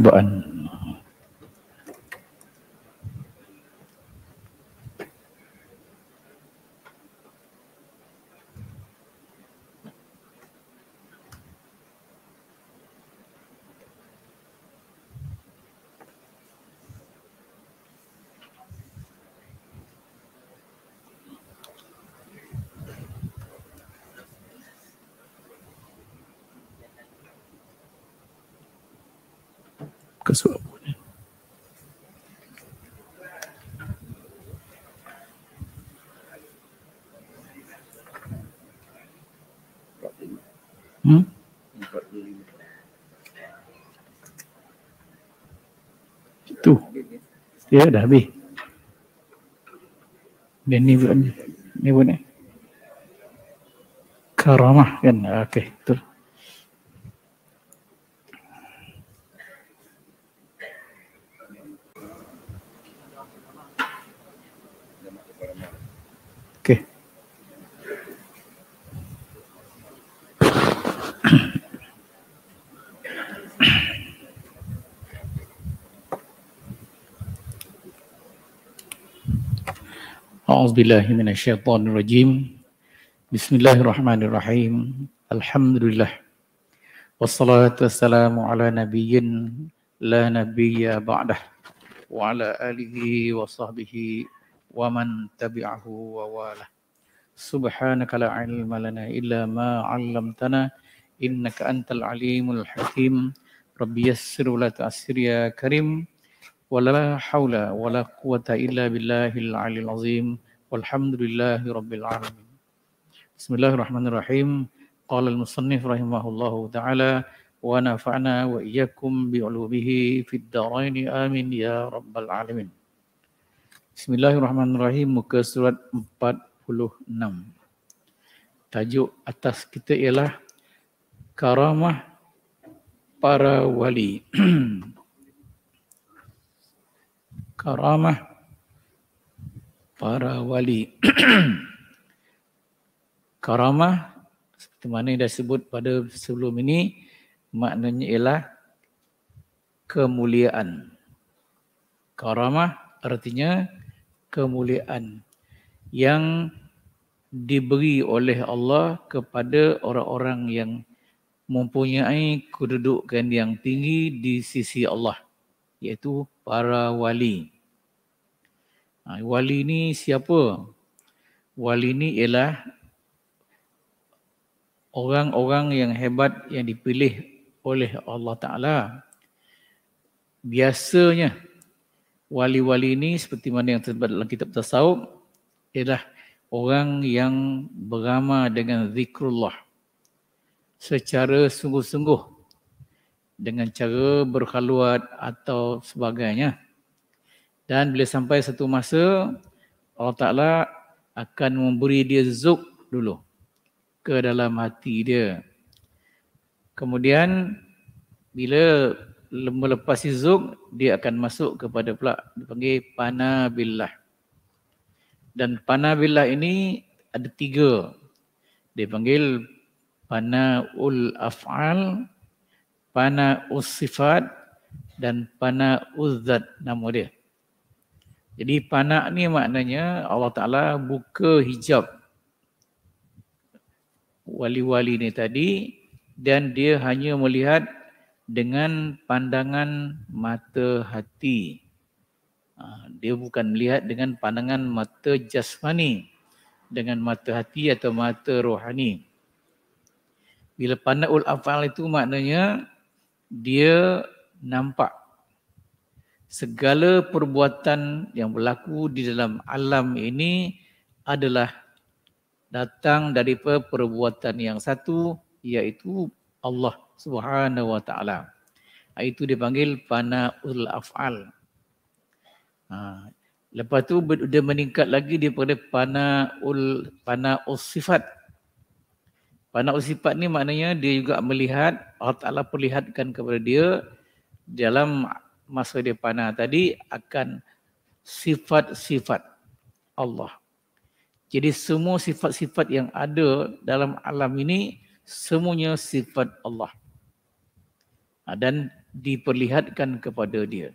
cubaan ke sebabnya. Hmm? Itu. Ya dah habis. Dan ni pun ni. Ni pun ni. Karamah kan. Ah, okey. Terus. أعوذ بالله من الشيطان الرجيم بسم الله الرحمن الرحيم الحمد لله والصلاة والسلام على نبي لا نبي بعده وعلى آله وصحبه ومن تبعه وواله سبحانك لا علم لنا إلا ما علمتنا إنك أنت العليم الحكيم ربي يسر ولا تعسر يا كريم ولا حول ولا قوة إلا بالله العلي العظيم Walhamdulillahirabbil alamin. Bismillahirrahmanirrahim. Qala al-musannif rahimahullahu taala wa nafa'na wa iyyakum bi 'ulumihi fid dharain amin ya rabbal alamin. Bismillahirrahmanirrahim muka surat 46. Tajuk atas kita ialah karamah para wali. karamah para wali karamah seperti mana yang dah sebut pada sebelum ini maknanya ialah kemuliaan karamah artinya kemuliaan yang diberi oleh Allah kepada orang-orang yang mempunyai kedudukan yang tinggi di sisi Allah iaitu para wali. Ha, wali ni siapa? Wali ni ialah orang-orang yang hebat yang dipilih oleh Allah Ta'ala. Biasanya wali-wali ni seperti mana yang terdapat dalam kitab tasawuf ialah orang yang beramah dengan zikrullah secara sungguh-sungguh dengan cara berkhaluat atau sebagainya. Dan bila sampai satu masa, Allah Ta'ala akan memberi dia zuk dulu ke dalam hati dia. Kemudian bila melepasi zuk, dia akan masuk kepada pula dipanggil panabilah. Dan panabilah ini ada tiga. Dia panggil panaul af'al, panaus sifat dan panaus nama dia. Jadi panak ni maknanya Allah Ta'ala buka hijab wali-wali ni tadi dan dia hanya melihat dengan pandangan mata hati. Ha, dia bukan melihat dengan pandangan mata jasmani, dengan mata hati atau mata rohani. Bila panak ul-afal itu maknanya dia nampak segala perbuatan yang berlaku di dalam alam ini adalah datang dari perbuatan yang satu iaitu Allah Subhanahu wa taala. Itu dipanggil fanaul afal. Ha. lepas tu dia meningkat lagi dia daripada fanaul fanaus sifat. Fanaus sifat ni maknanya dia juga melihat Allah Taala perlihatkan kepada dia dalam masa dia panah ha, tadi akan sifat-sifat Allah. Jadi semua sifat-sifat yang ada dalam alam ini semuanya sifat Allah. Ha, dan diperlihatkan kepada dia.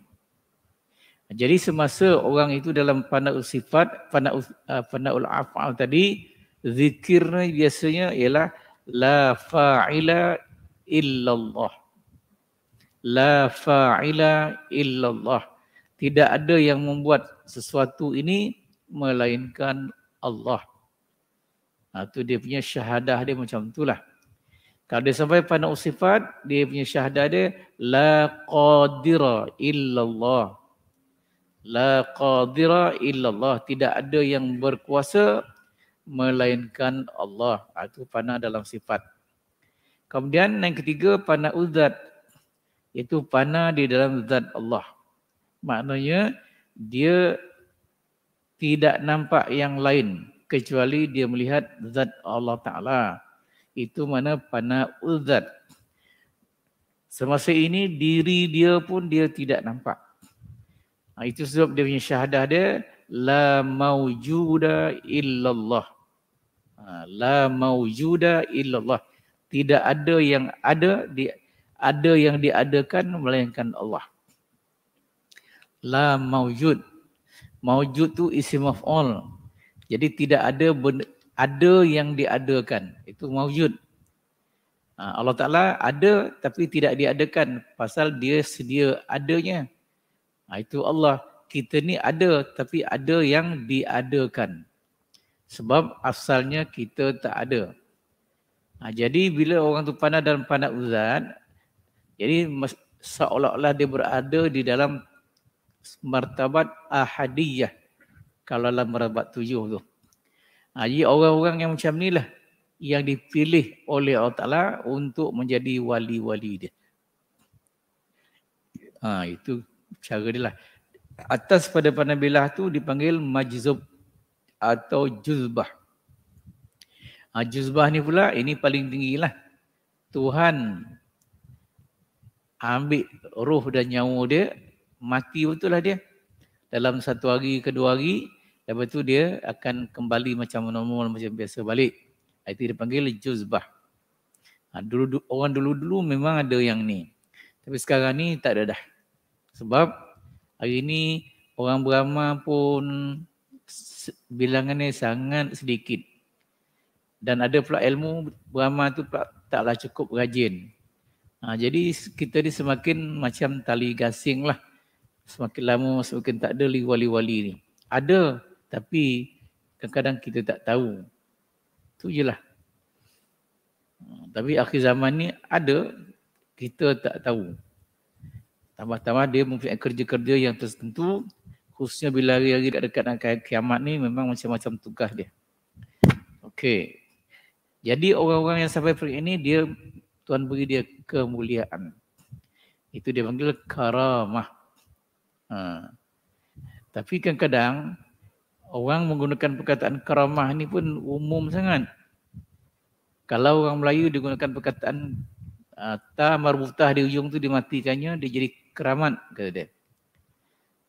Jadi semasa orang itu dalam panah sifat, panah ha, uh, al-af'al tadi, zikirnya biasanya ialah la fa'ila illallah la fa'ila illallah. Tidak ada yang membuat sesuatu ini melainkan Allah. Nah, ha, itu dia punya syahadah dia macam itulah. Kalau dia sampai pada usifat, dia punya syahadah dia la qadira illallah. La qadira illallah. Tidak ada yang berkuasa melainkan Allah. Itu ha, pada dalam sifat. Kemudian yang ketiga pada uzat Iaitu fana di dalam zat Allah. Maknanya dia tidak nampak yang lain kecuali dia melihat zat Allah Ta'ala. Itu mana fana uzat. Semasa ini diri dia pun dia tidak nampak. Ha, itu sebab dia punya syahadah dia. La maujuda illallah. Ha, La maujuda illallah. Tidak ada yang ada di ada yang diadakan melainkan Allah. La maujud. Maujud tu isim of all. Jadi tidak ada benda, ada yang diadakan. Itu maujud. Ha, Allah Ta'ala ada tapi tidak diadakan. Pasal dia sedia adanya. Ha, itu Allah. Kita ni ada tapi ada yang diadakan. Sebab asalnya kita tak ada. Ha, jadi bila orang tu pandang dalam pandang uzat, jadi seolah-olah dia berada di dalam martabat ahadiyah. Kalau dalam martabat tujuh tu. Ha, jadi orang-orang yang macam inilah yang dipilih oleh Allah Ta'ala untuk menjadi wali-wali dia. Ha, itu cara dia lah. Atas pada panabilah tu dipanggil majzub atau juzbah. Ha, juzbah ni pula ini paling tinggi lah. Tuhan ambil roh dan nyawa dia, mati betul lah dia. Dalam satu hari ke dua hari, lepas tu dia akan kembali macam normal, macam biasa balik. Ah, itu dipanggil juzbah. Ha, dulu, orang dulu-dulu memang ada yang ni. Tapi sekarang ni tak ada dah. Sebab hari ni orang beramal pun bilangannya sangat sedikit. Dan ada pula ilmu beramal tu taklah cukup rajin. Ha, jadi kita ni semakin macam tali gasing lah. Semakin lama semakin tak ada wali-wali ni. Ada tapi kadang-kadang kita tak tahu. Itu je lah. Ha, tapi akhir zaman ni ada kita tak tahu. Tambah-tambah dia mempunyai kerja-kerja yang tertentu. Khususnya bila hari-hari dekat dengan kiamat ni memang macam-macam tugas dia. Okey. Jadi orang-orang yang sampai peringkat ini dia Tuhan beri dia kemuliaan. Itu dia panggil karamah. Ha. Tapi kadang-kadang orang menggunakan perkataan karamah ini pun umum sangat. Kalau orang Melayu digunakan perkataan uh, ta marbutah di ujung tu dimatikannya dia jadi keramat kata dia.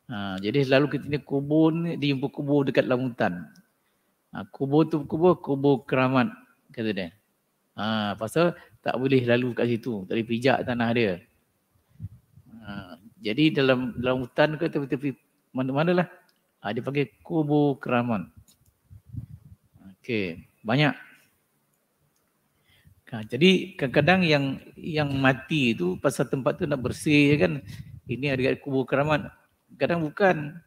Ha, jadi selalu kita ni kubur ni dia jumpa kubur dekat dalam hutan. Ha, kubur tu kubur, kubur keramat kata dia. Ha, pasal tak boleh lalu kat situ tak boleh pijak tanah dia ha, jadi dalam dalam hutan ke tepi-tepi mana-mana lah ha, dia panggil kubu keraman Okay, banyak ha, jadi kadang-kadang yang yang mati itu pasal tempat tu nak bersih je kan ini ada kubu keraman kadang bukan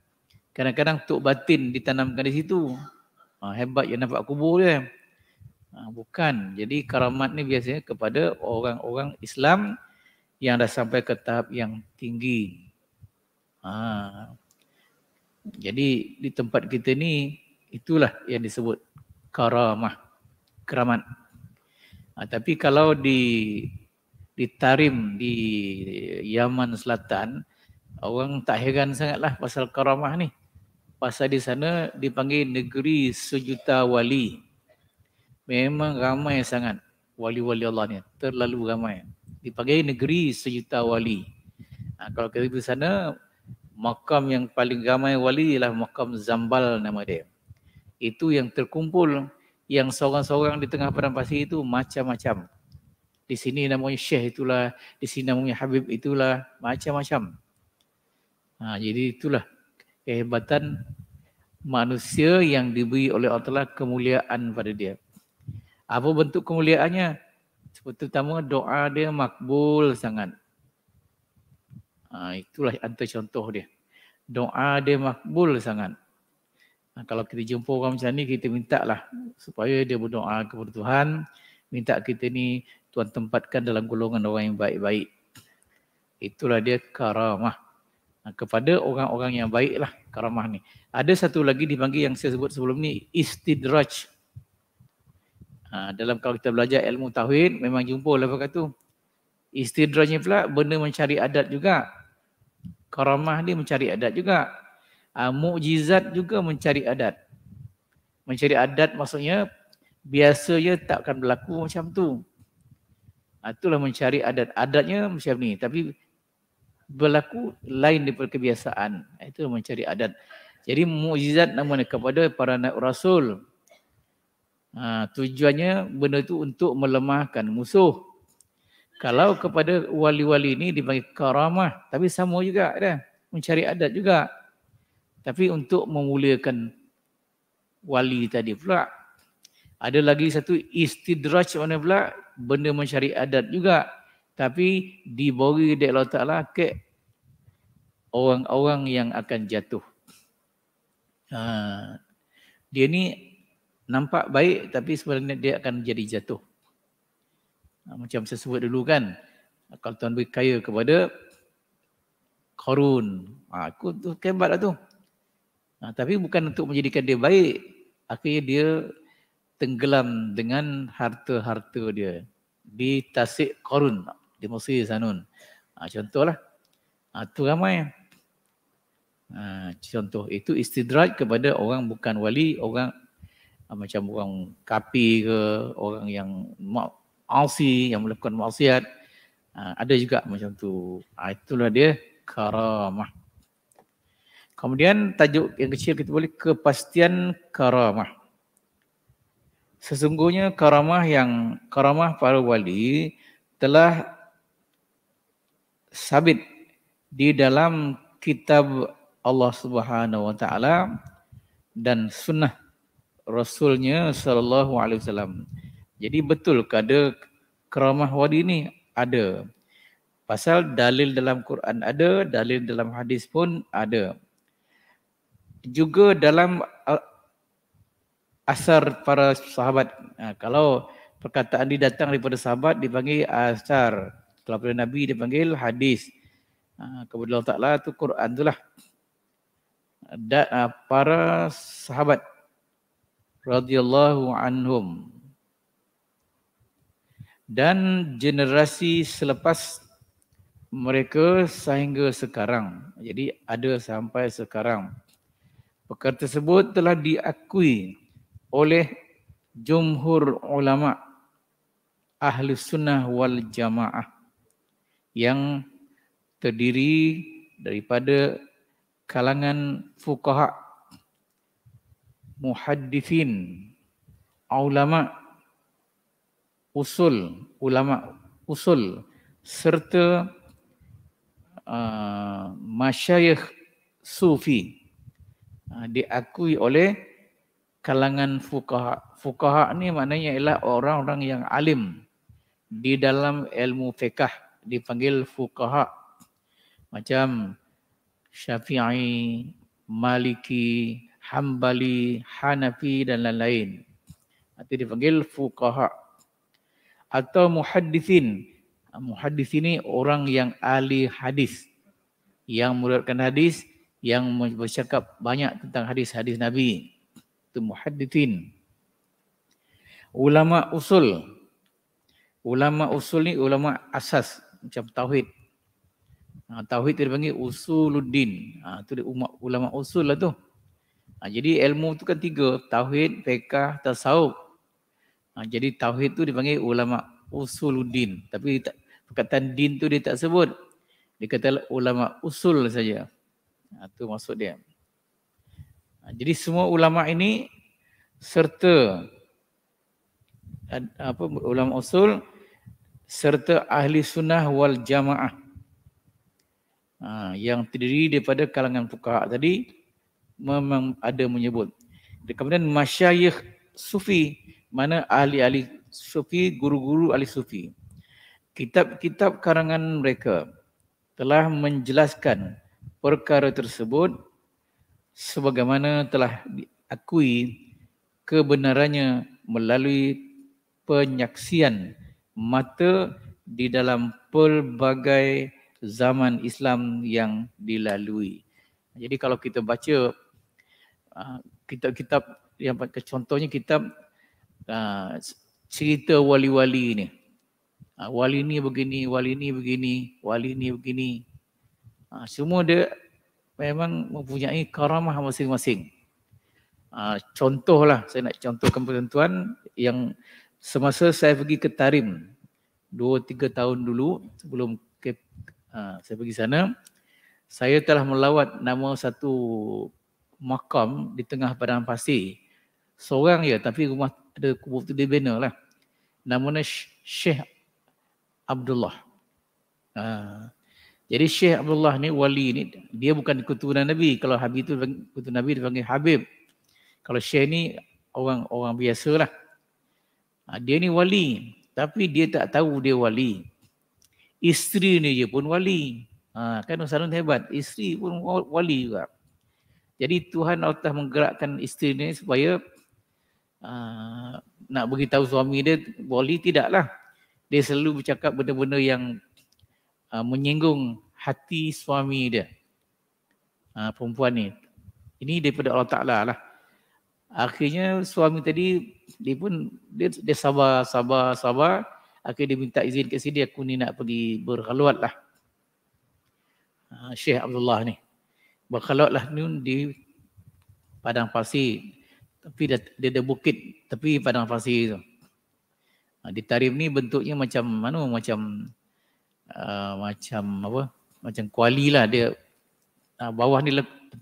kadang-kadang tok batin ditanamkan di situ ha, hebat yang nampak kubur dia Ha, bukan. Jadi karamat ni biasanya kepada orang-orang Islam yang dah sampai ke tahap yang tinggi. Ha. Jadi di tempat kita ni itulah yang disebut karamah, keramat. Ha, tapi kalau di di Tarim di Yaman Selatan, orang tak heran sangatlah pasal karamah ni. Pasal di sana dipanggil negeri sejuta wali memang ramai sangat wali-wali Allah ni terlalu ramai dipanggil negeri sejuta wali ha, kalau kita pergi sana makam yang paling ramai wali ialah makam Zambal nama dia itu yang terkumpul yang seorang-seorang di tengah padang pasir itu macam-macam di sini namanya Syekh itulah di sini namanya Habib itulah macam-macam ha, jadi itulah kehebatan manusia yang diberi oleh Allah kemuliaan pada dia. Apa bentuk kemuliaannya? Terutama doa dia makbul sangat. Ha, itulah antara contoh dia. Doa dia makbul sangat. Ha, kalau kita jumpa orang macam ni, kita minta lah supaya dia berdoa kepada Tuhan. Minta kita ni Tuhan tempatkan dalam golongan orang yang baik-baik. Itulah dia karamah. Ha, kepada orang-orang yang baik lah karamah ni. Ada satu lagi dipanggil yang saya sebut sebelum ni, istidraj. Istidraj. Ha, dalam kalau kita belajar ilmu tauhid memang jumpa lah perkara tu. Istidrajnya pula benda mencari adat juga. Karamah dia mencari adat juga. Ha, mukjizat juga mencari adat. Mencari adat maksudnya biasanya tak akan berlaku macam tu. Ha, itulah mencari adat. Adatnya macam ni tapi berlaku lain daripada kebiasaan. Ha, Itu mencari adat. Jadi mukjizat namanya kepada para rasul. Ha, tujuannya benda itu untuk melemahkan musuh. Kalau kepada wali-wali ini dipanggil karamah. Tapi sama juga. Dia. Mencari adat juga. Tapi untuk memuliakan wali tadi pula. Ada lagi satu istidraj mana pula. Benda mencari adat juga. Tapi diberi di Allah Ta'ala ke orang-orang yang akan jatuh. Ha. Dia ni nampak baik tapi sebenarnya dia akan jadi jatuh. Ha, macam saya sebut dulu kan, kalau Tuhan beri kaya kepada korun, ha, aku tu kembat lah tu. Ha, tapi bukan untuk menjadikan dia baik, akhirnya dia tenggelam dengan harta-harta dia. Di tasik korun, di Mesir Sanun. contohlah, tu ramai. contoh, itu istidrat kepada orang bukan wali, orang Ah, macam orang kapi ke orang yang ma'asi yang melakukan maksiat ah, ada juga macam tu ah, itulah dia karamah kemudian tajuk yang kecil kita boleh kepastian karamah sesungguhnya karamah yang karamah para wali telah sabit di dalam kitab Allah Subhanahu wa taala dan sunnah Rasulnya sallallahu alaihi wasallam. Jadi betul ada keramah wali ni ada. Pasal dalil dalam Quran ada, dalil dalam hadis pun ada. Juga dalam uh, asar para sahabat. Ha, kalau perkataan ini datang daripada sahabat dipanggil asar. Kalau daripada Nabi dipanggil hadis. Ha, Kemudian Allah Ta'ala itu Quran itulah. Da, uh, para sahabat radhiyallahu anhum dan generasi selepas mereka sehingga sekarang. Jadi ada sampai sekarang. Perkara tersebut telah diakui oleh jumhur ulama ahli sunnah wal jamaah yang terdiri daripada kalangan fukaha muhaddithin ulama usul ulama usul serta uh, masyayikh sufi uh, diakui oleh kalangan fuqaha fuqaha ni maknanya ialah orang-orang yang alim di dalam ilmu fiqh dipanggil fuqaha macam Syafi'i, Maliki, Hambali, Hanafi dan lain-lain. Atau dipanggil fuqaha atau muhaddisin. Muhaddis ini orang yang ahli hadis. Yang meriwayatkan hadis, yang bercakap banyak tentang hadis-hadis Nabi. Itu muhaddisin. Ulama usul. Ulama usul ni ulama asas macam tauhid. Ha, tauhid dia panggil usuluddin. itu ha, ulama usul lah tu. Ha, jadi ilmu tu kan tiga. Tauhid, Fekah, Tasawuf. Ha, jadi Tauhid tu dipanggil ulama usuluddin. Tapi tak, perkataan din tu dia tak sebut. Dia kata ulama usul saja. Ha, tu maksud dia. Ha, jadi semua ulama ini serta apa ulama usul serta ahli sunnah wal jamaah. Ha, yang terdiri daripada kalangan fuqaha tadi, memang ada menyebut. Kemudian masyayikh sufi, mana ahli-ahli sufi, guru-guru ahli sufi. Kitab-kitab karangan mereka telah menjelaskan perkara tersebut sebagaimana telah diakui kebenarannya melalui penyaksian mata di dalam pelbagai zaman Islam yang dilalui. Jadi kalau kita baca Ah, kitab-kitab yang contohnya kitab uh, ah, cerita wali-wali ni. Uh, wali ni begini, wali ni begini, wali ni begini. Uh, semua dia memang mempunyai karamah masing-masing. Uh, contohlah saya nak contohkan tuan-tuan yang semasa saya pergi ke Tarim 2-3 tahun dulu sebelum ke, uh, saya pergi sana saya telah melawat nama satu makam di tengah padang pasir. Seorang ya tapi rumah ada kubur tu dibina lah. Namanya Syekh Abdullah. Ha. Jadi Syekh Abdullah ni wali ni dia bukan keturunan Nabi. Kalau Habib tu keturunan Nabi dia panggil Habib. Kalau Syekh ni orang orang biasa lah. Ha. dia ni wali tapi dia tak tahu dia wali. Isteri ni je pun wali. Ha, kan Ustaz hebat. Isteri pun wali juga. Jadi Tuhan Allah menggerakkan isteri dia supaya uh, nak beritahu suami dia boleh tidaklah. Dia selalu bercakap benda-benda yang uh, menyinggung hati suami dia. Uh, perempuan ni. Ini daripada Allah Ta'ala lah. Akhirnya suami tadi dia pun dia, dia sabar, sabar, sabar. Akhirnya dia minta izin ke sini aku ni nak pergi berhaluat lah. Uh, Syekh Abdullah ni lah nun di padang pasir tapi dia, dia ada bukit tepi padang pasir tu. Ha, di tarif ni bentuknya macam mana macam uh, macam apa macam kuali lah dia uh, bawah ni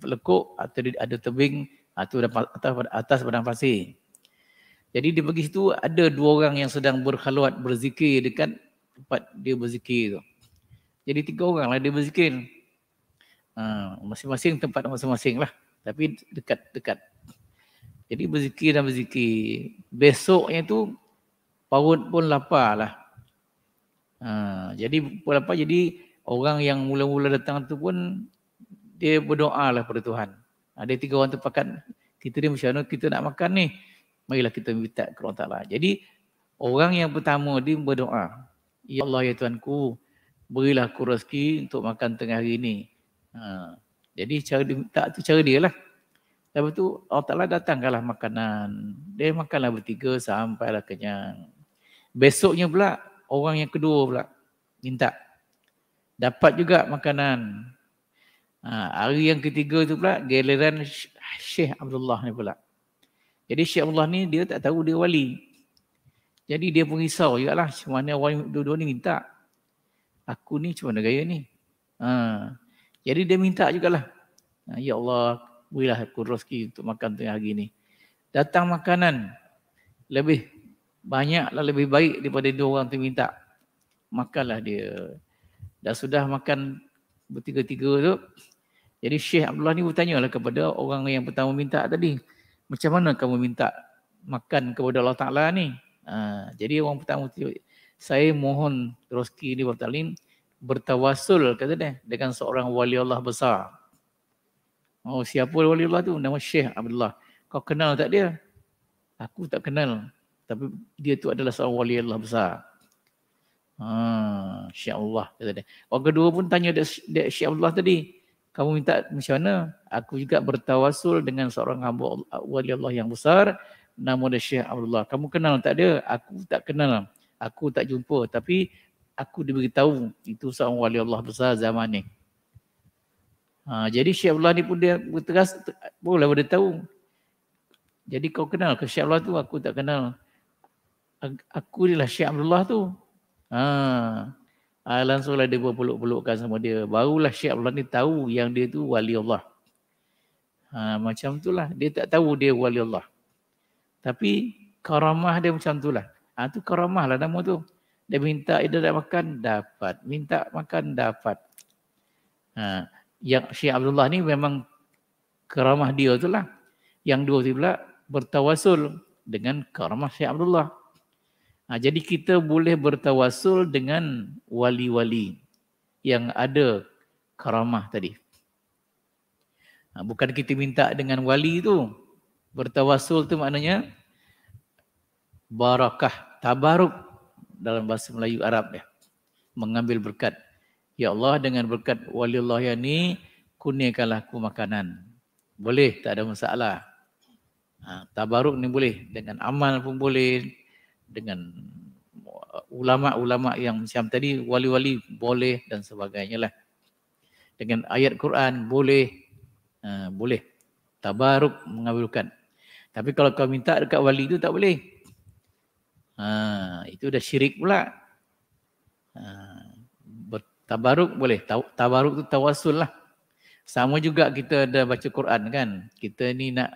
lekuk atau ada tebing atau ha, atas atas padang pasir. Jadi di pergi situ ada dua orang yang sedang berkhalwat berzikir dekat tempat dia berzikir tu. Jadi tiga orang lah dia berzikir. Ha, masing-masing tempat masing-masing lah. Tapi dekat-dekat. Jadi berzikir dan berzikir. Besoknya tu paut pun lapar lah. Ha, jadi pun lapar jadi orang yang mula-mula datang tu pun dia berdoa lah pada Tuhan. Ada ha, tiga orang tu terpakat. Kita ni macam kita nak makan ni. Marilah kita minta ke Allah Ta'ala. Jadi orang yang pertama dia berdoa. Ya Allah ya Tuhanku berilah aku rezeki untuk makan tengah hari ni. Ha. Jadi cara dia minta tu cara dia lah. Lepas tu Allah Ta'ala datangkanlah makanan. Dia makanlah bertiga lah kenyang. Besoknya pula orang yang kedua pula minta. Dapat juga makanan. Ha, hari yang ketiga tu pula geleran Syekh Abdullah ni pula. Jadi Syekh Abdullah ni dia tak tahu dia wali. Jadi dia pun risau juga lah. Macam mana orang dua-dua ni minta. Aku ni cuma negara ni. Haa. Jadi dia minta juga lah. Ha, ya Allah, berilah aku rezeki untuk makan tengah hari ini. Datang makanan. Lebih banyak lah, lebih baik daripada dua orang tu minta. Makanlah dia. Dah sudah makan bertiga-tiga tu. Jadi Syekh Abdullah ni bertanya lah kepada orang yang pertama minta tadi. Macam mana kamu minta makan kepada Allah Ta'ala ni? Ha, jadi orang pertama tu, saya mohon rezeki ni Bapak Talim bertawasul kata dia dengan seorang wali Allah besar. Oh siapa wali Allah tu? Nama Syekh Abdullah. Kau kenal tak dia? Aku tak kenal. Tapi dia tu adalah seorang wali Allah besar. Ha, Syekh Allah kata dia. Orang kedua pun tanya dia Syekh Abdullah tadi. Kamu minta macam mana? Aku juga bertawasul dengan seorang hamba wali Allah yang besar. Nama dia Syekh Abdullah. Kamu kenal tak dia? Aku tak kenal. Aku tak jumpa. Tapi aku diberitahu itu seorang wali Allah besar zaman ni. Ha, jadi Syekh Abdullah ni pun dia berteras, boleh dia tahu. Jadi kau kenal ke Syekh Abdullah tu? Aku tak kenal. Aku ni lah Syekh Abdullah tu. Ha. ha Langsunglah dia berpeluk-pelukkan sama dia. Barulah Syekh Abdullah ni tahu yang dia tu wali Allah. Ha, macam lah. Dia tak tahu dia wali Allah. Tapi karamah dia macam itulah. Ha, tu karamah lah nama tu. Dia minta idulat makan, dapat. Minta makan, dapat. Ha. Yang Syekh Abdullah ni memang keramah dia tu lah. Yang dua tu pula bertawasul dengan keramah Syekh Abdullah. Ha, jadi kita boleh bertawasul dengan wali-wali yang ada karamah tadi. Ha, bukan kita minta dengan wali tu. Bertawasul tu maknanya barakah, tabaruk dalam bahasa Melayu Arab ya. Mengambil berkat. Ya Allah dengan berkat wali Allah yang ni kurniakanlah aku makanan. Boleh tak ada masalah. Ha, tabaruk ni boleh dengan amal pun boleh dengan ulama-ulama yang macam tadi wali-wali boleh dan sebagainya lah. Dengan ayat Quran boleh ha, boleh tabaruk mengambilkan. Tapi kalau kau minta dekat wali tu tak boleh. Ha, itu dah syirik pula. Ha, bertabaruk boleh. Tabaruk tu tawasul lah. Sama juga kita ada baca Quran kan. Kita ni nak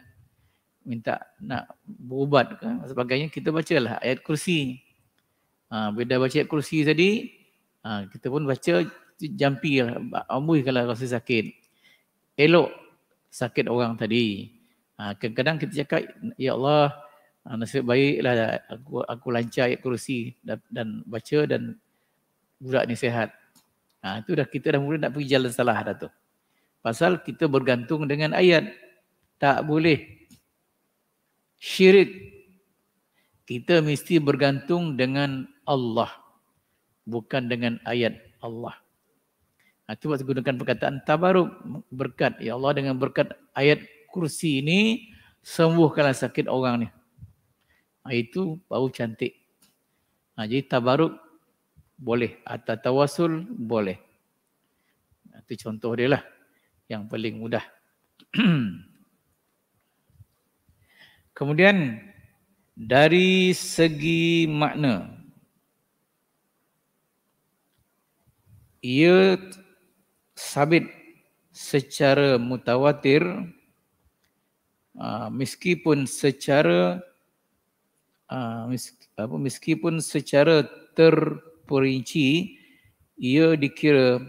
minta nak berubat ke sebagainya. Kita baca lah ayat kursi. Ha, beda baca ayat kursi tadi. Ha, kita pun baca jampi lah. Amui kalau rasa sakit. Elok sakit orang tadi. Ha, kadang-kadang ha, kita cakap, Ya Allah, Ha, nasib baiklah lah. aku aku lancar ayat kursi dan, dan baca dan budak ni sehat. Ha, itu dah kita dah mula nak pergi jalan salah dah tu. Pasal kita bergantung dengan ayat. Tak boleh. Syirik. Kita mesti bergantung dengan Allah. Bukan dengan ayat Allah. Ha, itu waktu gunakan perkataan tabaruk berkat. Ya Allah dengan berkat ayat kursi ini sembuhkanlah sakit orang ni itu baru cantik. Ha, jadi tabaruk boleh atau tawasul boleh. Ha, itu contoh dia lah yang paling mudah. Kemudian dari segi makna ia sabit secara mutawatir ha, meskipun secara Ah, apa meskipun secara terperinci ia dikira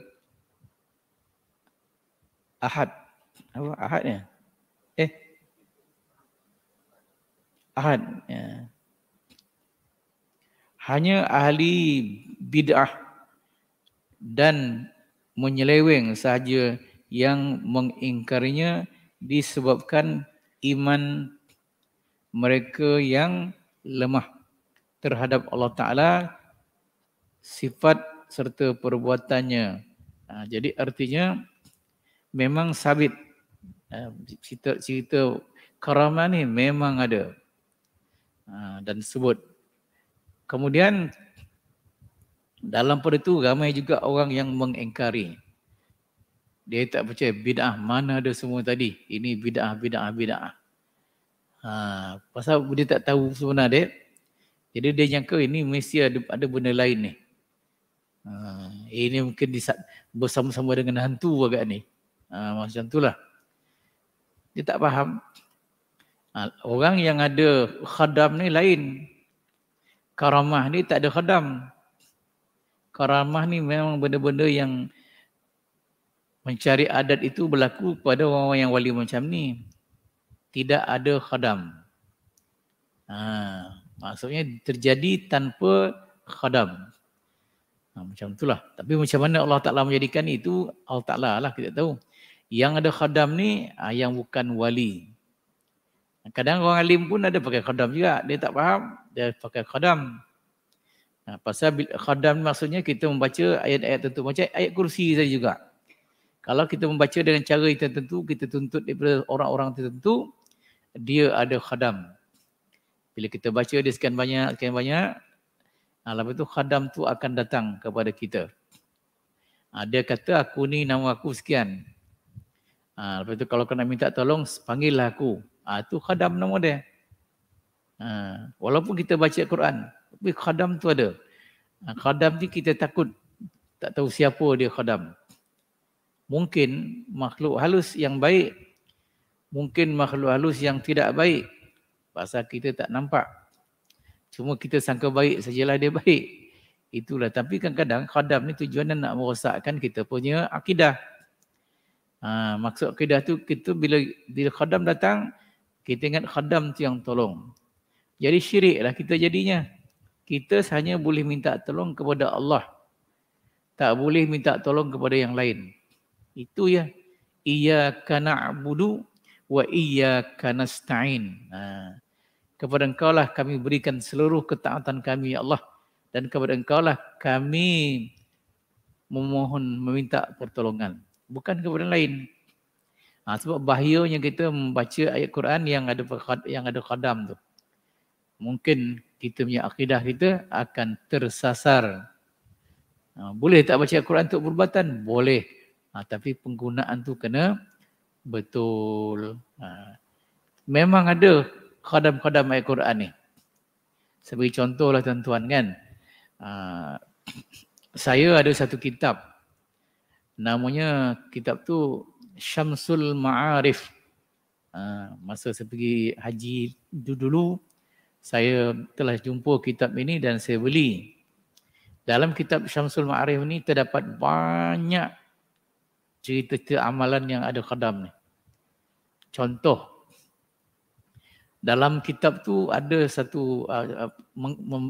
ahad apa ahadnya eh ahad ya. hanya ahli bid'ah dan menyeleweng sahaja yang mengingkarinya disebabkan iman mereka yang lemah terhadap Allah Ta'ala sifat serta perbuatannya. Ha, jadi artinya memang sabit. Ha, Cerita-cerita karamah ni memang ada. Ha, dan sebut. Kemudian dalam pada itu ramai juga orang yang mengengkari Dia tak percaya bid'ah mana ada semua tadi. Ini bid'ah, bid'ah, bid'ah. Ha, pasal dia tak tahu sebenarnya dia. Jadi dia nyangka ini mesti ada, ada benda lain ni. Ha, ini mungkin disat, bersama-sama dengan hantu agak ni. Ha, macam lah. Dia tak faham. Ha, orang yang ada khadam ni lain. Karamah ni tak ada khadam. Karamah ni memang benda-benda yang mencari adat itu berlaku pada orang-orang yang wali macam ni tidak ada khadam. Ha, maksudnya terjadi tanpa khadam. Ha, macam itulah. Tapi macam mana Allah Ta'ala menjadikan itu, Allah Ta'ala lah kita tahu. Yang ada khadam ni, ha, yang bukan wali. Kadang orang alim pun ada pakai khadam juga. Dia tak faham, dia pakai khadam. Ha, pasal khadam maksudnya kita membaca ayat-ayat tertentu. Macam ayat kursi saja juga. Kalau kita membaca dengan cara yang tertentu, kita tuntut daripada orang-orang tertentu, dia ada khadam. Bila kita baca dia sekian banyak, sekian banyak, alam ah, itu khadam tu akan datang kepada kita. Ah, dia kata aku ni nama aku sekian. Ah, lepas itu kalau kena minta tolong, panggillah aku. Itu khadam nama dia. Walaupun kita baca Quran, tapi khadam tu ada. Khadam ni kita takut. Tak tahu siapa dia khadam. Mungkin makhluk halus yang baik mungkin makhluk halus yang tidak baik. Pasal kita tak nampak. Cuma kita sangka baik sajalah dia baik. Itulah. Tapi kadang-kadang khadam ni tujuan tujuannya nak merosakkan kita punya akidah. Ha, maksud akidah tu kita bila, bila khadam datang, kita ingat khadam tu yang tolong. Jadi syirik lah kita jadinya. Kita hanya boleh minta tolong kepada Allah. Tak boleh minta tolong kepada yang lain. Itu ya. Iyaka na'budu wa iyyaka nasta'in. Ha. Kepada engkau lah kami berikan seluruh ketaatan kami ya Allah dan kepada engkau lah kami memohon meminta pertolongan bukan kepada lain. Ha, sebab bahayanya kita membaca ayat Quran yang ada yang ada kadam tu. Mungkin kita punya akidah kita akan tersasar. Ha, boleh tak baca Quran untuk berubatan? Boleh. Ha, tapi penggunaan tu kena betul. Ha. Memang ada khadam-khadam Al-Quran ni. Saya beri lah tuan-tuan kan. Ha. Saya ada satu kitab. Namanya kitab tu Syamsul Ma'arif. Ha. Masa saya pergi haji dulu, saya telah jumpa kitab ini dan saya beli. Dalam kitab Syamsul Ma'arif ni terdapat banyak cerita-cerita amalan yang ada kadam ni. Contoh dalam kitab tu ada satu uh,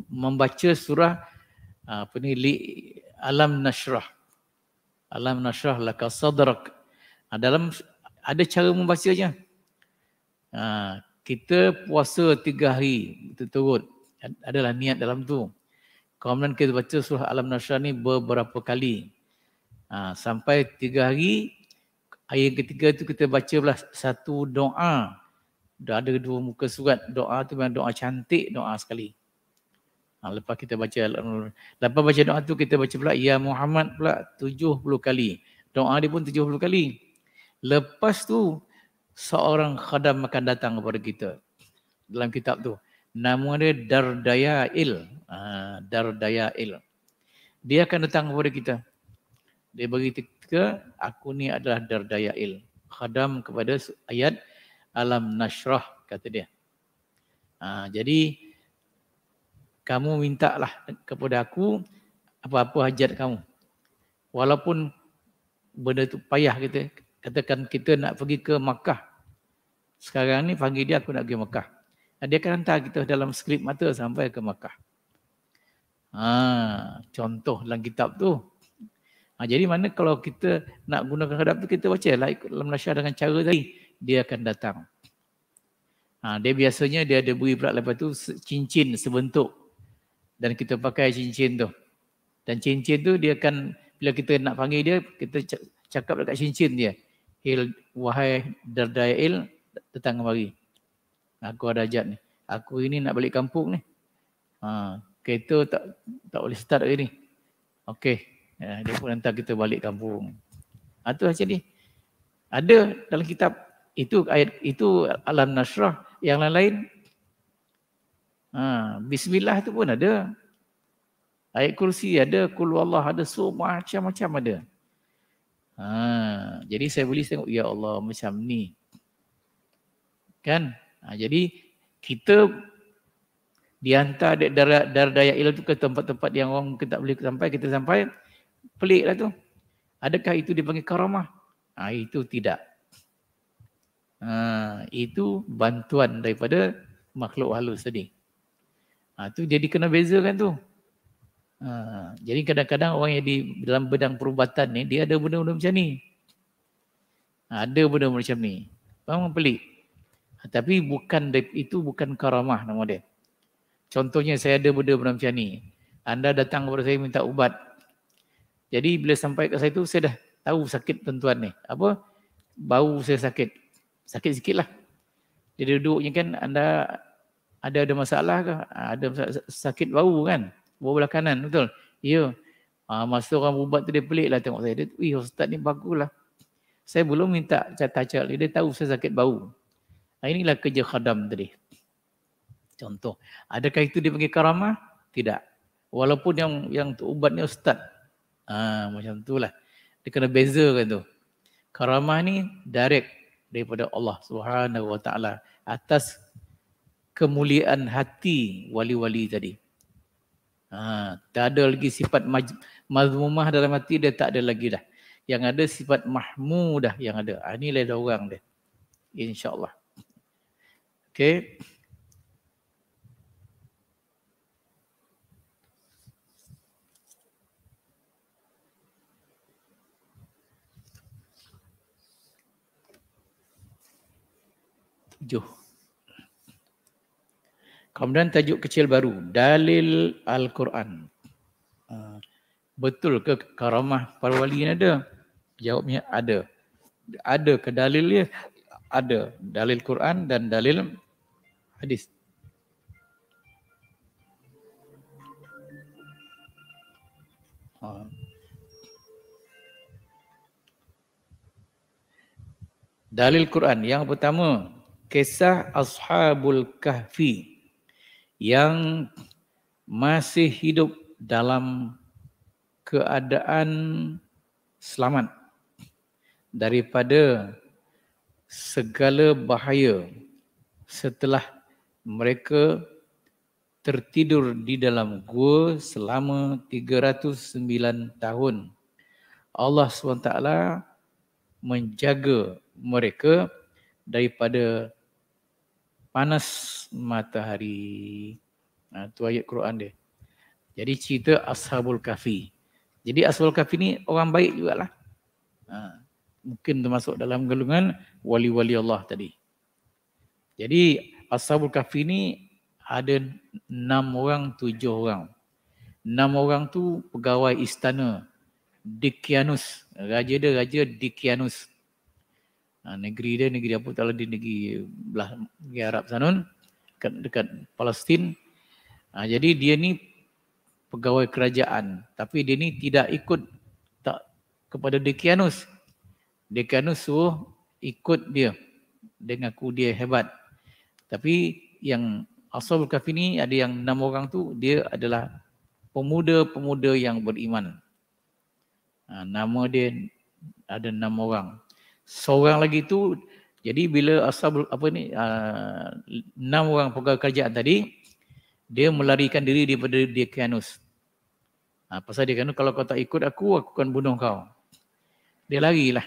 membaca surah uh, apa ni li alam nasrah. Alam nasrah laka sadrak. Uh, dalam ada cara membacanya. Uh, kita puasa tiga hari itu turut Adalah niat dalam tu. Kemudian kita baca surah Alam Nasrah ni beberapa kali. Ha, sampai tiga hari, ayat ketiga tu kita baca pula satu doa. Dah ada dua muka surat. Doa tu memang doa cantik, doa sekali. Ha, lepas kita baca lepas baca doa tu kita baca pula ya Muhammad pula puluh kali. Doa dia pun tujuh puluh kali. Lepas tu seorang khadam akan datang kepada kita dalam kitab tu. Nama dia Dardayail. Ha, Il Dia akan datang kepada kita dia bagi ketika aku ni adalah dardayail khadam kepada ayat alam nashrah kata dia ha, jadi kamu mintalah kepada aku apa-apa hajat kamu walaupun benda tu payah kita katakan kita nak pergi ke Makkah sekarang ni pagi dia aku nak pergi Makkah dia akan hantar kita dalam skrip mata sampai ke Makkah. Ha, contoh dalam kitab tu Ha, jadi mana kalau kita nak gunakan khadab tu kita baca lah ikut dalam nasyah dengan cara tadi dia akan datang. Ha, dia biasanya dia ada beri pula lepas tu cincin sebentuk dan kita pakai cincin tu. Dan cincin tu dia akan bila kita nak panggil dia kita cakap dekat cincin dia. Hil wahai dardail datang kemari. Ha, aku ada ajat ni. Aku ini nak balik kampung ni. Ha, kereta tak tak boleh start hari ni. Okey, Ya, dia pun hantar kita balik kampung. atau ha, macam lah ni. Ada dalam kitab itu ayat itu alam nasrah yang lain-lain. Ha, bismillah tu pun ada. Ayat kursi ada, kul wallah ada, so macam-macam ada. Ha, jadi saya boleh tengok, ya Allah macam ni. Kan? Ha, jadi kita dihantar dari daya ilah tu ke tempat-tempat yang orang kita tak boleh sampai, kita sampai lah tu. Adakah itu dipanggil karamah? Ha, itu tidak. Ha, itu bantuan daripada makhluk halus tadi. Ha, tu jadi kena bezakan tu. Ha, jadi kadang-kadang orang yang di dalam bedang perubatan ni, dia ada benda-benda macam ni. Ha, ada benda-benda macam ni. Faham pelik? Ha, tapi bukan itu bukan karamah nama dia. Contohnya saya ada benda-benda macam ni. Anda datang kepada saya minta ubat. Jadi bila sampai kat saya tu saya dah tahu sakit tuan-tuan ni. Apa? Bau saya sakit. Sakit sikit lah. Jadi duduknya kan anda ada ada masalah ke? Ada sakit bau kan? Bau belah kanan betul? Ya. Ha, masa orang ubat tu dia pelik lah tengok saya. Dia, Wih ustaz ni bagus lah. Saya belum minta catat-catat dia. Dia tahu saya sakit bau. Nah, inilah kerja khadam tadi. Contoh. Adakah itu dia panggil karamah? Tidak. Walaupun yang yang ubat ni ustaz. Ha, macam tu lah. Dia kena bezakan tu. Karamah ni direct daripada Allah Subhanahu Wa Taala atas kemuliaan hati wali-wali tadi. Ha, tak ada lagi sifat maj- mazmumah dalam hati dia tak ada lagi dah. Yang ada sifat mahmudah yang ada. Ha, inilah dia orang dia. InsyaAllah. Okay. Tujuh. Kemudian tajuk kecil baru. Dalil Al-Quran. Ah. Betul ke karamah para wali ini ada? Jawabnya ada. Ada ke dalilnya? Ada. Dalil Quran dan dalil hadis. Ah. Dalil Quran yang pertama kisah Ashabul Kahfi yang masih hidup dalam keadaan selamat daripada segala bahaya setelah mereka tertidur di dalam gua selama 309 tahun. Allah SWT menjaga mereka daripada panas matahari. Nah, ha, itu ayat Quran dia. Jadi cerita Ashabul Kahfi. Jadi Ashabul Kahfi ni orang baik jugalah. Ha, mungkin termasuk dalam galungan wali-wali Allah tadi. Jadi Ashabul Kahfi ni ada enam orang, tujuh orang. Enam orang tu pegawai istana. Dikianus. Raja dia Raja Dikianus ha, negeri dia negeri Abu Talib di negeri belah di Arab sana dekat, dekat Palestin. Ha, jadi dia ni pegawai kerajaan tapi dia ni tidak ikut tak kepada Dekianus. Dekianus suruh ikut dia. Dia mengaku dia hebat. Tapi yang Asal Kahfi ni ada yang enam orang tu dia adalah pemuda-pemuda yang beriman. Ha, nama dia ada enam orang seorang lagi tu jadi bila asal apa ni uh, enam orang pegawai kerajaan tadi dia melarikan diri daripada dia Kianus. Uh, ah, pasal dia kalau kau tak ikut aku aku akan bunuh kau. Dia larilah.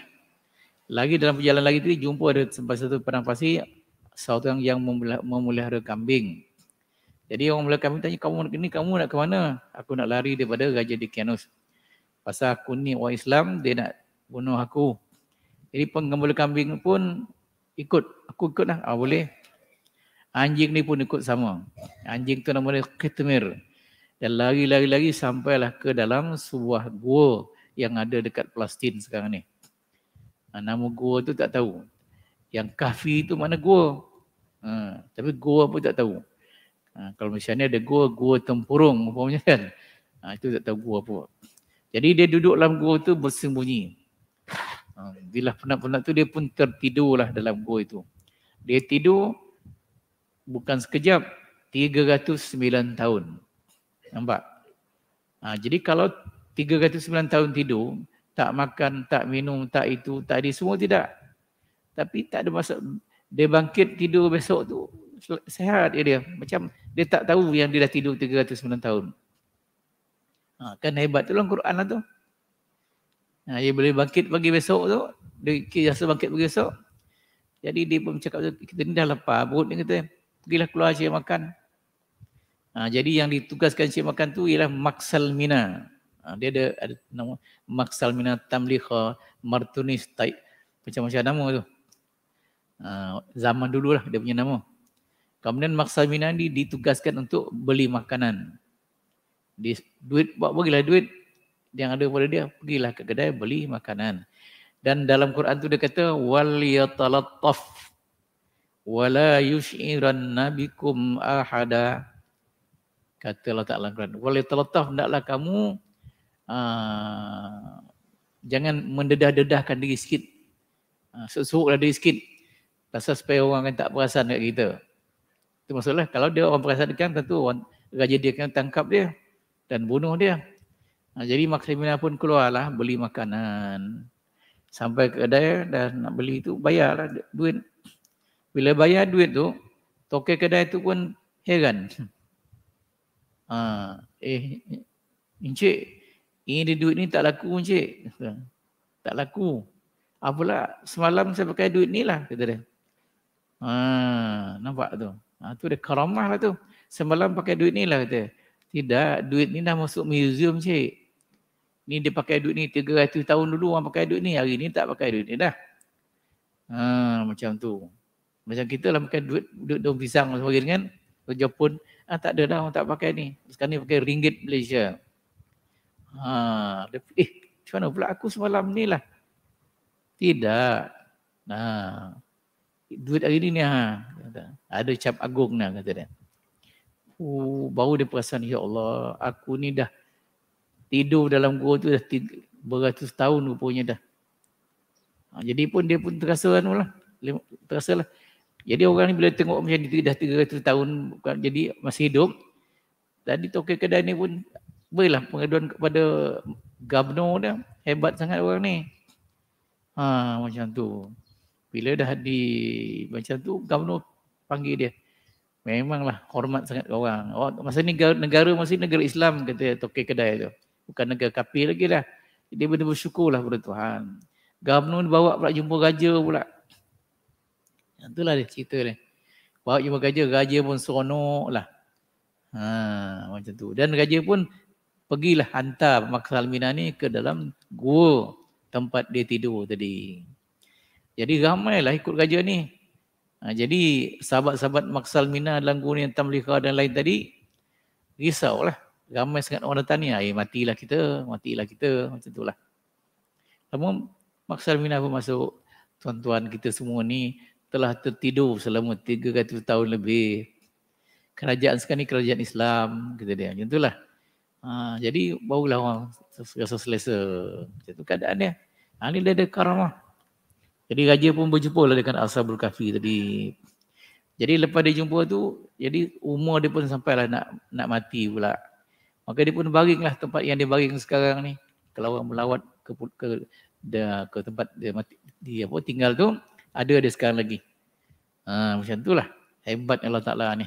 Lagi dalam perjalanan lagi tu jumpa ada sempat satu padang pasir seorang yang memelihara kambing. Jadi orang mula kambing tanya kamu nak ni kamu nak ke mana? Aku nak lari daripada raja Dikianus. Pasal aku ni orang Islam dia nak bunuh aku. Jadi penggembala kambing pun ikut. Aku ikut lah. Ah, boleh. Anjing ni pun ikut sama. Anjing tu nama dia Ketemir. Dan lari-lari-lari sampailah ke dalam sebuah gua yang ada dekat Palestin sekarang ni. Ha, nama gua tu tak tahu. Yang kafir tu mana gua. Ha, tapi gua pun tak tahu. Ha, kalau misalnya ada gua, gua tempurung umpamanya kan. Ha, itu tak tahu gua pun. Jadi dia duduk dalam gua tu bersembunyi. Ha, bila penat-penat tu dia pun tertidurlah dalam gua itu. Dia tidur bukan sekejap 309 tahun. Nampak? Ha, jadi kalau 309 tahun tidur, tak makan, tak minum, tak itu, tak ada semua tidak. Tapi tak ada masa dia bangkit tidur besok tu sehat dia, dia. Macam dia tak tahu yang dia dah tidur 309 tahun. Ha, kan hebat tu lah Quran lah tu. Ha, dia boleh bangkit pagi besok tu. Dia rasa bangkit pagi besok. Jadi dia pun cakap tu, kita ni dah lapar. Perut ni kata, pergilah keluar cik makan. Ha, jadi yang ditugaskan cik makan tu ialah maksal mina. Ha, dia ada, ada nama maksal mina tamliha martunis taik. Macam-macam nama tu. Ha, zaman dulu lah dia punya nama. Kemudian maksal mina ni ditugaskan untuk beli makanan. Dia duit, buat bagilah duit yang ada pada dia pergilah ke kedai beli makanan dan dalam Quran tu dia kata wal yatalattaf wala yushiran nabikum ahada kata Allah Taala Quran wal yatalattaf hendaklah kamu aa, ah, jangan mendedah-dedahkan diri sikit ah, sesuruklah diri sikit pasal supaya orang akan tak perasan dekat kita itu maksudlah kalau dia orang perasan dekat tentu orang, raja dia akan tangkap dia dan bunuh dia Ha, jadi Mak pun keluarlah beli makanan. Sampai ke kedai dan nak beli itu bayarlah duit. Bila bayar duit tu, toke kedai tu pun heran. Ha, eh, Encik, ini duit ni tak laku Encik. Tak laku. Apalah semalam saya pakai duit ni lah kata dia. Ha, nampak tu. Ha, tu dia karamah lah tu. Semalam pakai duit ni lah kata. Tidak, duit ni dah masuk museum cik. Ni dia pakai duit ni 300 tahun dulu orang pakai duit ni. Hari ni tak pakai duit ni dah. Ha, macam tu. Macam kita lah pakai duit, duit daun pisang dan lah sebagainya kan. Ke Jepun, ha, ah, tak ada dah orang tak pakai ni. Sekarang ni pakai ringgit Malaysia. Ha, dia, eh, macam mana pula aku semalam ni lah. Tidak. Nah, ha, duit hari ni ni ha. Ada cap agung ni kata dia. Oh, baru dia perasan, Ya Allah, aku ni dah tidur dalam gua tu dah beratus tahun rupanya dah. Ha, jadi pun dia pun terasa anu lah. Terasa lah. Jadi orang ni bila tengok macam dia dah 300 tahun bukan, jadi masih hidup. Tadi toke kedai ni pun berilah pengaduan kepada gabno dia. Hebat sangat orang ni. Ha, macam tu. Bila dah di macam tu gabno panggil dia. Memanglah hormat sangat orang. Oh, masa ni negara masih negara Islam kata toke kedai tu bukan negara kapir lagi dah. Dia benda bersyukurlah kepada Tuhan. Gabnu bawa pula jumpa raja pula. itulah dia cerita dia. Bawa jumpa raja, raja pun seronok lah. Ha, macam tu. Dan raja pun pergilah hantar Maksal Mina ni ke dalam gua tempat dia tidur tadi. Jadi ramailah ikut raja ni. Ha, jadi sahabat-sahabat Maksal Mina dalam gua ni yang Tamliha dan lain tadi risaulah ramai sangat orang datang ni, ayah matilah kita, matilah kita, macam tu lah. Namun, Maksal Minah pun masuk, tuan-tuan kita semua ni telah tertidur selama 300 tahun lebih. Kerajaan sekarang ni kerajaan Islam, kita dia, macam tu lah. Ha, jadi, barulah orang rasa selesa. Macam tu keadaan dia. Ha, ni dia ada karamah. Jadi, raja pun berjumpa lah dengan Ashabul Kahfi tadi. Jadi, lepas dia jumpa tu, jadi umur dia pun sampailah nak nak mati pula. Maka dia pun baringlah tempat yang dia baring sekarang ni. Kalau orang melawat ke, ke, ke, ke tempat dia, mati, dia apa, tinggal tu, ada dia sekarang lagi. Ha, macam lah Hebat Allah Ta'ala ni.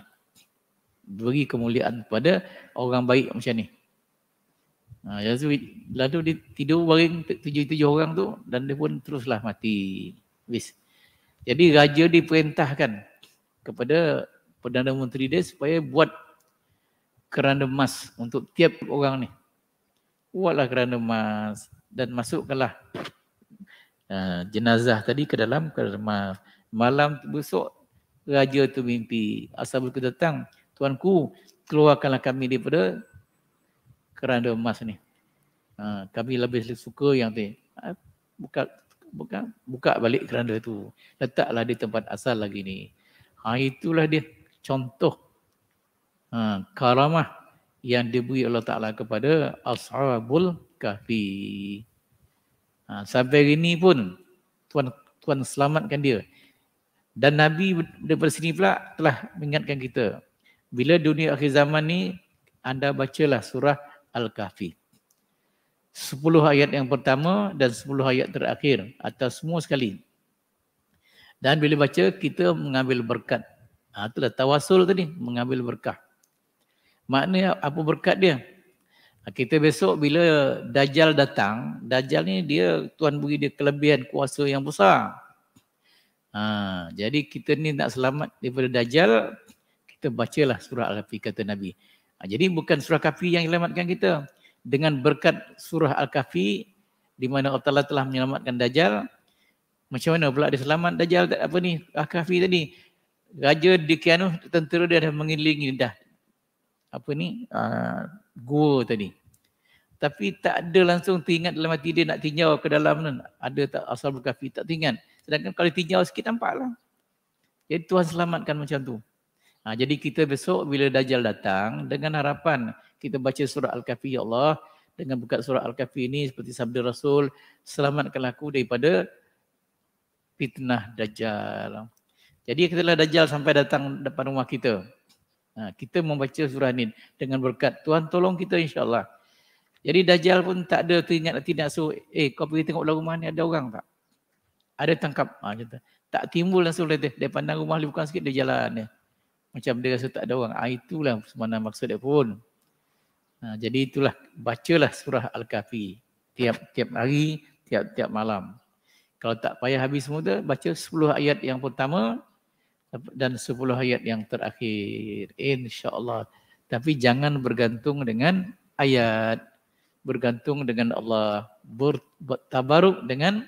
Beri kemuliaan kepada orang baik macam ni. Ha, Yazu, lalu dia tidur baring tujuh-tujuh orang tu dan dia pun teruslah mati. Habis. Jadi raja diperintahkan kepada Perdana Menteri dia supaya buat keranda emas untuk tiap orang ni. Buatlah keranda emas dan masukkanlah uh, jenazah tadi ke dalam keranda emas. Malam besok raja tu mimpi. Asal datang, tuanku keluarkanlah kami daripada keranda emas ni. Uh, kami lebih suka yang tu. Ah, buka, buka, buka balik keranda tu. Letaklah di tempat asal lagi ni. Ha, itulah dia contoh ha, karamah yang diberi Allah Ta'ala kepada Ashabul Kahfi. Ha, sampai hari ini pun Tuhan, Tuhan selamatkan dia. Dan Nabi daripada sini pula telah mengingatkan kita. Bila dunia akhir zaman ni anda bacalah surah Al-Kahfi. sepuluh ayat yang pertama dan sepuluh ayat terakhir atau semua sekali. Dan bila baca kita mengambil berkat. Ha, itulah tawasul tadi mengambil berkat. Maknanya apa berkat dia? Kita besok bila Dajjal datang, Dajjal ni dia Tuhan beri dia kelebihan kuasa yang besar. Ha, jadi kita ni nak selamat daripada Dajjal, kita bacalah surah Al-Kahfi kata Nabi. Ha, jadi bukan surah Al-Kahfi yang selamatkan kita. Dengan berkat surah Al-Kahfi di mana Allah Ta'ala telah menyelamatkan Dajjal, macam mana pula dia selamat Dajjal apa ni Al-Kahfi tadi? Raja Dikianu tentera dia dah mengelilingi dah apa ni uh, ah, gua tadi tapi tak ada langsung teringat dalam hati dia nak tinjau ke dalam tu ada tak asal berkafi tak teringat sedangkan kalau tinjau sikit nampaklah jadi Tuhan selamatkan macam tu ha, jadi kita besok bila dajjal datang dengan harapan kita baca surah al-kafi ya Allah dengan buka surah al-kafi ini seperti sabda Rasul selamatkan aku daripada fitnah dajjal jadi kita lah dajjal sampai datang depan rumah kita Ha, kita membaca surah ni dengan berkat Tuhan tolong kita insyaAllah. Jadi Dajjal pun tak ada tindak tindak so eh kau pergi tengok dalam rumah ni ada orang tak? Ada tangkap. Ha, kata. Tak timbul langsung dia, dia pandang rumah dia bukan sikit dia jalan dia. Macam dia rasa tak ada orang. Ha, itulah semana maksud dia pun. Ha, jadi itulah bacalah surah Al-Kahfi tiap tiap hari, tiap tiap malam. Kalau tak payah habis semua tu, baca 10 ayat yang pertama dan 10 ayat yang terakhir insyaallah tapi jangan bergantung dengan ayat bergantung dengan Allah bertabaruk dengan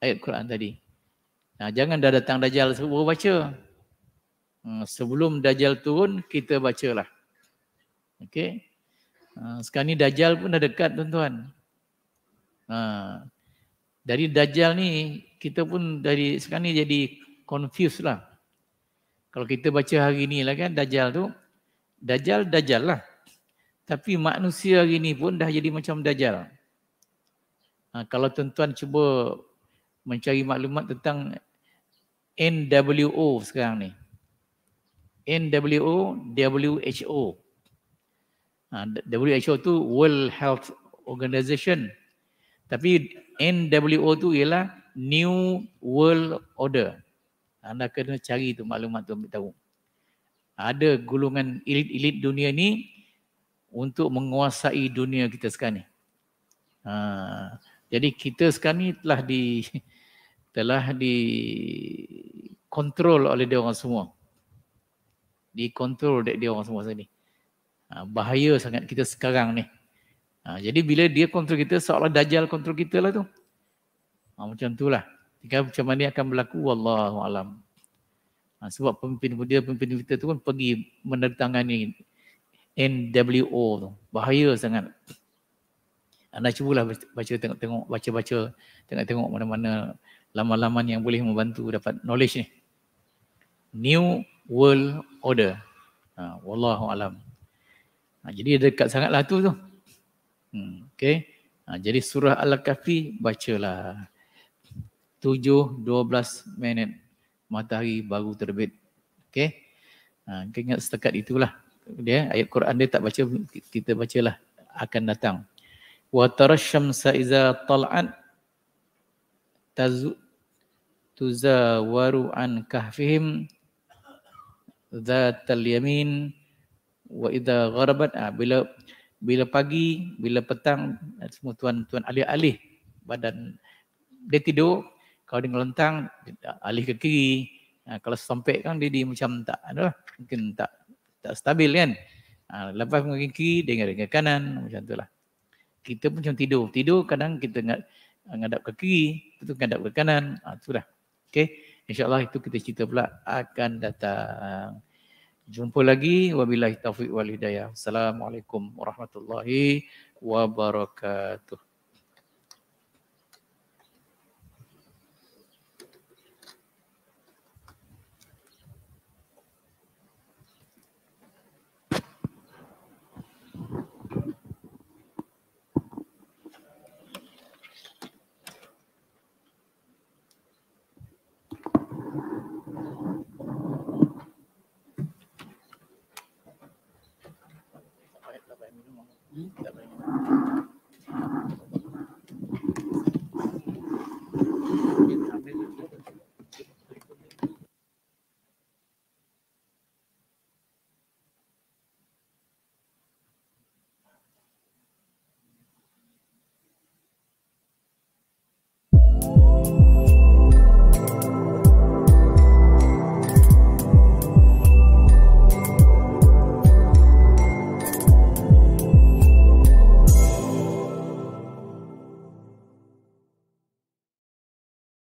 ayat Quran tadi nah jangan dah datang dajal hmm, sebelum baca sebelum dajal turun kita bacalah okey ah, sekarang ni dajal pun dah dekat tuan-tuan ah, dari Dajjal ni kita pun dari sekarang ni jadi confused lah kalau kita baca hari ni lah kan Dajjal tu. Dajjal, Dajjal lah. Tapi manusia hari ni pun dah jadi macam Dajjal. Ha, kalau tuan-tuan cuba mencari maklumat tentang NWO sekarang ni. NWO, WHO. Ha, WHO tu World Health Organization. Tapi NWO tu ialah New World Order. Anda kena cari tu maklumat tu ambil tahu. Ada gulungan elit-elit dunia ni untuk menguasai dunia kita sekarang ni. Ha, jadi kita sekarang ni telah di telah di kontrol oleh dia orang semua. Dikontrol oleh dia orang semua sini. Ha, bahaya sangat kita sekarang ni. Ha, jadi bila dia kontrol kita, seolah olah dajal kontrol kita lah tu. Ha, macam tu lah. Jika macam mana akan berlaku wallahu alam. Ha, sebab pemimpin dia pemimpin kita tu pun pergi menandatangani NWO tu. Bahaya sangat. Anda cubalah baca tengok-tengok baca-baca tengok-tengok mana-mana laman-laman yang boleh membantu dapat knowledge ni. New World Order. Ha, wallahu alam. Ha, jadi dekat sangatlah tu tu. Hmm, okay. Ha, jadi surah Al-Kahfi bacalah. 7.12 minit matahari baru terbit. Okay. Ha, kita ingat setakat itulah. Dia, ayat Quran dia tak baca, kita bacalah akan datang. Wa tarasyam sa'iza tal'at tazu tuzawaru an kahfihim zatal yamin wa idha gharabat ha, bila bila pagi bila petang semua tuan-tuan alih-alih badan dia tidur kalau dia ngelentang alih ke kiri ha, kalau sampai kan dia, dia macam tak adalah mungkin tak tak stabil kan ha, lepas mengaki kiri dengar ke kanan macam itulah kita pun macam tidur tidur kadang kita ng- ngadap ke kiri tu ngadap ke kanan ha, itulah okey insyaallah itu kita cerita pula akan datang jumpa lagi wabillahi taufiq wal hidayah assalamualaikum warahmatullahi wabarakatuh the mm-hmm.